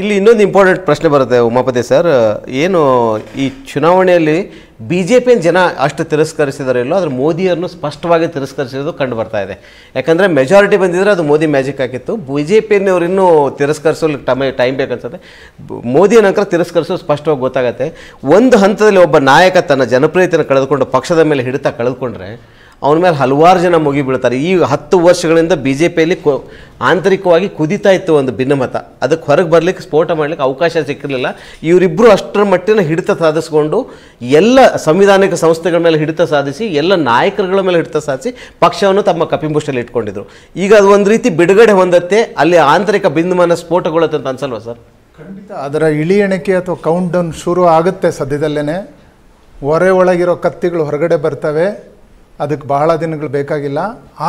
ಇಲ್ಲಿ ಇನ್ನೊಂದು ಇಂಪಾರ್ಟೆಂಟ್ ಪ್ರಶ್ನೆ ಬರುತ್ತೆ ಉಮಾಪತಿ ಸರ್ ಏನು ಈ ಚುನಾವಣೆಯಲ್ಲಿ ಬಿ ಜೆ ಪಿಯನ್ನು ಜನ ಅಷ್ಟು ತಿರಸ್ಕರಿಸಿದಾರೆ ಇಲ್ಲೋ ಆದರೆ ಮೋದಿಯನ್ನು ಸ್ಪಷ್ಟವಾಗಿ ತಿರಸ್ಕರಿಸಿರೋದು ಕಂಡು ಬರ್ತಾ ಇದೆ ಯಾಕಂದರೆ ಮೆಜಾರಿಟಿ ಬಂದಿದ್ದರೆ ಅದು ಮೋದಿ ಮ್ಯಾಜಿಕ್ ಆಗಿತ್ತು ಬಿ ಜೆ ಪಿಯನ್ನವ್ರು ಇನ್ನೂ ತಿರಸ್ಕರಿಸಲು ಟಮ ಟೈಮ್ ಬೇಕನ್ಸುತ್ತೆ ಮೋದಿಯ ನಂತರ ತಿರಸ್ಕರಿಸೋದು ಸ್ಪಷ್ಟವಾಗಿ ಗೊತ್ತಾಗುತ್ತೆ ಒಂದು ಹಂತದಲ್ಲಿ ಒಬ್ಬ ನಾಯಕ ತನ್ನ ಜನಪ್ರಿಯತೆಯನ್ನು ಕಳೆದುಕೊಂಡು ಪಕ್ಷದ ಮೇಲೆ ಹಿಡಿತ ಕಳೆದುಕೊಂಡ್ರೆ ಅವನ ಮೇಲೆ ಹಲವಾರು ಜನ ಮುಗಿಬೀಳ್ತಾರೆ ಈ ಹತ್ತು ವರ್ಷಗಳಿಂದ ಬಿ ಜೆ ಪಿಯಲ್ಲಿ ಕೊ ಆಂತರಿಕವಾಗಿ ಕುದಿತಾ ಇತ್ತು ಒಂದು ಭಿನ್ನಮತ ಅದಕ್ಕೆ ಹೊರಗೆ ಬರಲಿಕ್ಕೆ ಸ್ಫೋಟ ಮಾಡಲಿಕ್ಕೆ ಅವಕಾಶ ಸಿಕ್ಕಿರಲಿಲ್ಲ ಇವರಿಬ್ಬರು ಅಷ್ಟರ ಮಟ್ಟಿನ ಹಿಡಿತ ಸಾಧಿಸಿಕೊಂಡು ಎಲ್ಲ ಸಂವಿಧಾನಿಕ ಸಂಸ್ಥೆಗಳ ಮೇಲೆ ಹಿಡಿತ ಸಾಧಿಸಿ ಎಲ್ಲ ನಾಯಕರುಗಳ ಮೇಲೆ ಹಿಡಿತ ಸಾಧಿಸಿ ಪಕ್ಷವನ್ನು ತಮ್ಮ ಕಪಿಂಬುಷ್ಟಲ್ಲಿ ಇಟ್ಕೊಂಡಿದ್ರು ಈಗ ಅದು ಒಂದು ರೀತಿ ಬಿಡುಗಡೆ ಹೊಂದತ್ತೆ ಅಲ್ಲಿ ಆಂತರಿಕ ಬಿಂದುಮನ ಸ್ಫೋಟಗೊಳ್ಳುತ್ತೆ ಅಂತ ಅನ್ಸಲ್ವಾ ಸರ್ ಖಂಡಿತ ಅದರ ಎಣಿಕೆ ಅಥವಾ ಕೌಂಟ್ ಡೌನ್ ಶುರು ಆಗುತ್ತೆ ಸದ್ಯದಲ್ಲೇ ಹೊರೆ ಒಳಗಿರೋ ಕತ್ತಿಗಳು ಹೊರಗಡೆ ಬರ್ತವೆ ಅದಕ್ಕೆ ಬಹಳ ದಿನಗಳು ಬೇಕಾಗಿಲ್ಲ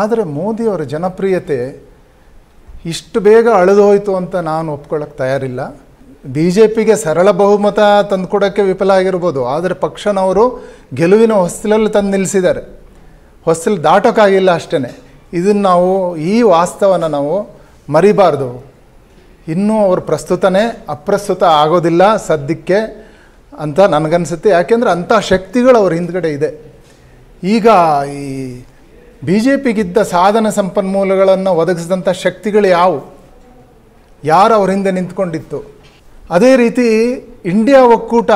ಆದರೆ ಮೋದಿಯವರ ಜನಪ್ರಿಯತೆ ಇಷ್ಟು ಬೇಗ ಅಳಿದೋಯಿತು ಅಂತ ನಾನು ಒಪ್ಕೊಳ್ಳೋಕ್ಕೆ ತಯಾರಿಲ್ಲ ಬಿ ಜೆ ಪಿಗೆ ಸರಳ ಬಹುಮತ ತಂದುಕೊಡೋಕ್ಕೆ ವಿಫಲ ಆಗಿರ್ಬೋದು ಆದರೆ ಪಕ್ಷನವರು ಗೆಲುವಿನ ಹೊಸ್ತಿಲಲ್ಲಿ ತಂದು ನಿಲ್ಲಿಸಿದ್ದಾರೆ ಹೊಸ್ತಿಲು ದಾಟೋಕ್ಕಾಗಿಲ್ಲ ಅಷ್ಟೇ ಇದನ್ನು ನಾವು ಈ ವಾಸ್ತವನ ನಾವು ಮರಿಬಾರ್ದು ಇನ್ನೂ ಅವ್ರ ಪ್ರಸ್ತುತನೇ ಅಪ್ರಸ್ತುತ ಆಗೋದಿಲ್ಲ ಸದ್ಯಕ್ಕೆ ಅಂತ ನನಗನ್ಸುತ್ತೆ ಯಾಕೆಂದರೆ ಅಂಥ ಶಕ್ತಿಗಳು ಅವ್ರ ಹಿಂದ್ಗಡೆ ಇದೆ ಈಗ ಈ ಬಿ ಜೆ ಪಿಗಿದ್ದ ಸಾಧನ ಸಂಪನ್ಮೂಲಗಳನ್ನು ಒದಗಿಸಿದಂಥ ಶಕ್ತಿಗಳು ಯಾವು ಯಾರು ಅವ್ರ ಹಿಂದೆ ನಿಂತ್ಕೊಂಡಿತ್ತು ಅದೇ ರೀತಿ ಇಂಡಿಯಾ ಒಕ್ಕೂಟ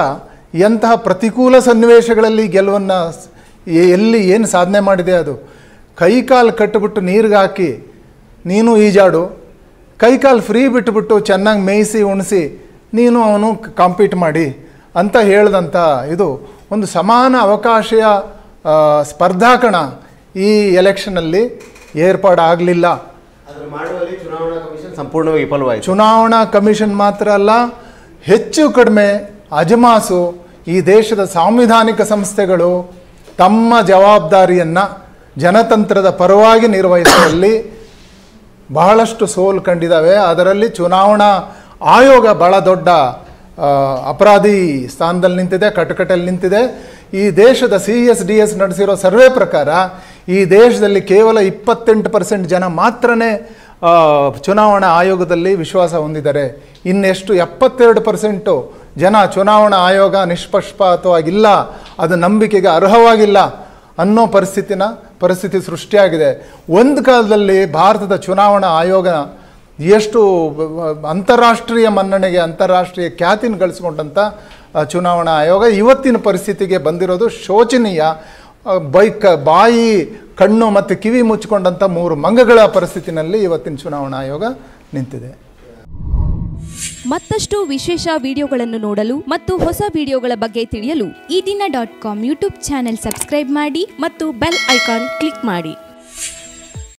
ಎಂತಹ ಪ್ರತಿಕೂಲ ಸನ್ನಿವೇಶಗಳಲ್ಲಿ ಗೆಲುವನ್ನು ಎಲ್ಲಿ ಏನು ಸಾಧನೆ ಮಾಡಿದೆ ಅದು ಕೈಕಾಲು ಕಟ್ಟಿಬಿಟ್ಟು ನೀರಿಗೆ ಹಾಕಿ ನೀನು ಈಜಾಡು ಕೈಕಾಲು ಫ್ರೀ ಬಿಟ್ಟುಬಿಟ್ಟು ಚೆನ್ನಾಗಿ ಮೇಯಿಸಿ ಉಣಿಸಿ ನೀನು ಅವನು ಕಾಂಪೀಟ್ ಮಾಡಿ ಅಂತ ಹೇಳಿದಂಥ ಇದು ಒಂದು ಸಮಾನ ಅವಕಾಶಯ ಸ್ಪರ್ಧಾಕಣ ಈ ಎಲೆಕ್ಷನ್ನಲ್ಲಿ ಏರ್ಪಾಡಾಗಲಿಲ್ಲ ಸಂಪೂರ್ಣವಾಗಿ ವಿಫಲವಾಯಿತು ಚುನಾವಣಾ ಕಮಿಷನ್ ಮಾತ್ರ ಅಲ್ಲ ಹೆಚ್ಚು ಕಡಿಮೆ ಅಜಮಾಸು ಈ ದೇಶದ ಸಾಂವಿಧಾನಿಕ ಸಂಸ್ಥೆಗಳು ತಮ್ಮ ಜವಾಬ್ದಾರಿಯನ್ನು ಜನತಂತ್ರದ ಪರವಾಗಿ ನಿರ್ವಹಿಸುವಲ್ಲಿ ಬಹಳಷ್ಟು ಸೋಲು ಕಂಡಿದ್ದಾವೆ ಅದರಲ್ಲಿ ಚುನಾವಣಾ ಆಯೋಗ ಬಹಳ ದೊಡ್ಡ ಅಪರಾಧಿ ಸ್ಥಾನದಲ್ಲಿ ನಿಂತಿದೆ ಕಟಕಟಲ್ಲಿ ನಿಂತಿದೆ ಈ ದೇಶದ ಸಿ ಎಸ್ ಡಿ ಎಸ್ ನಡೆಸಿರೋ ಸರ್ವೆ ಪ್ರಕಾರ ಈ ದೇಶದಲ್ಲಿ ಕೇವಲ ಇಪ್ಪತ್ತೆಂಟು ಪರ್ಸೆಂಟ್ ಜನ ಮಾತ್ರನೇ ಚುನಾವಣಾ ಆಯೋಗದಲ್ಲಿ ವಿಶ್ವಾಸ ಹೊಂದಿದ್ದಾರೆ ಇನ್ನೆಷ್ಟು ಎಪ್ಪತ್ತೆರಡು ಪರ್ಸೆಂಟು ಜನ ಚುನಾವಣಾ ಆಯೋಗ ನಿಷ್ಪಕ್ಷಪಾತವಾಗಿಲ್ಲ ಅದು ನಂಬಿಕೆಗೆ ಅರ್ಹವಾಗಿಲ್ಲ ಅನ್ನೋ ಪರಿಸ್ಥಿತಿನ ಪರಿಸ್ಥಿತಿ ಸೃಷ್ಟಿಯಾಗಿದೆ ಒಂದು ಕಾಲದಲ್ಲಿ ಭಾರತದ ಚುನಾವಣಾ ಆಯೋಗ ಎಷ್ಟು ಅಂತಾರಾಷ್ಟ್ರೀಯ ಮನ್ನಣೆಗೆ ಅಂತಾರಾಷ್ಟ್ರೀಯ ಖ್ಯಾತಿನ ಗಳಿಸ್ಕೊಂಡಂಥ ಚುನಾವಣಾ ಆಯೋಗ ಇವತ್ತಿನ ಪರಿಸ್ಥಿತಿಗೆ ಬಂದಿರೋದು ಶೋಚನೀಯ ಬೈಕ್ ಬಾಯಿ ಕಣ್ಣು ಮತ್ತು ಕಿವಿ ಮುಚ್ಚಿಕೊಂಡಂಥ ಮೂರು ಮಂಗಗಳ ಪರಿಸ್ಥಿತಿನಲ್ಲಿ ಇವತ್ತಿನ ಚುನಾವಣಾ ಆಯೋಗ ನಿಂತಿದೆ ಮತ್ತಷ್ಟು ವಿಶೇಷ ವಿಡಿಯೋಗಳನ್ನು ನೋಡಲು ಮತ್ತು ಹೊಸ ವಿಡಿಯೋಗಳ ಬಗ್ಗೆ ತಿಳಿಯಲು Eedina dot com YouTube channel subscribe ಮಾಡಿ ಮತ್ತು ಬೆಲ್ ಐಕಾನ್ ಕ್ಲಿಕ್ ಮಾಡಿ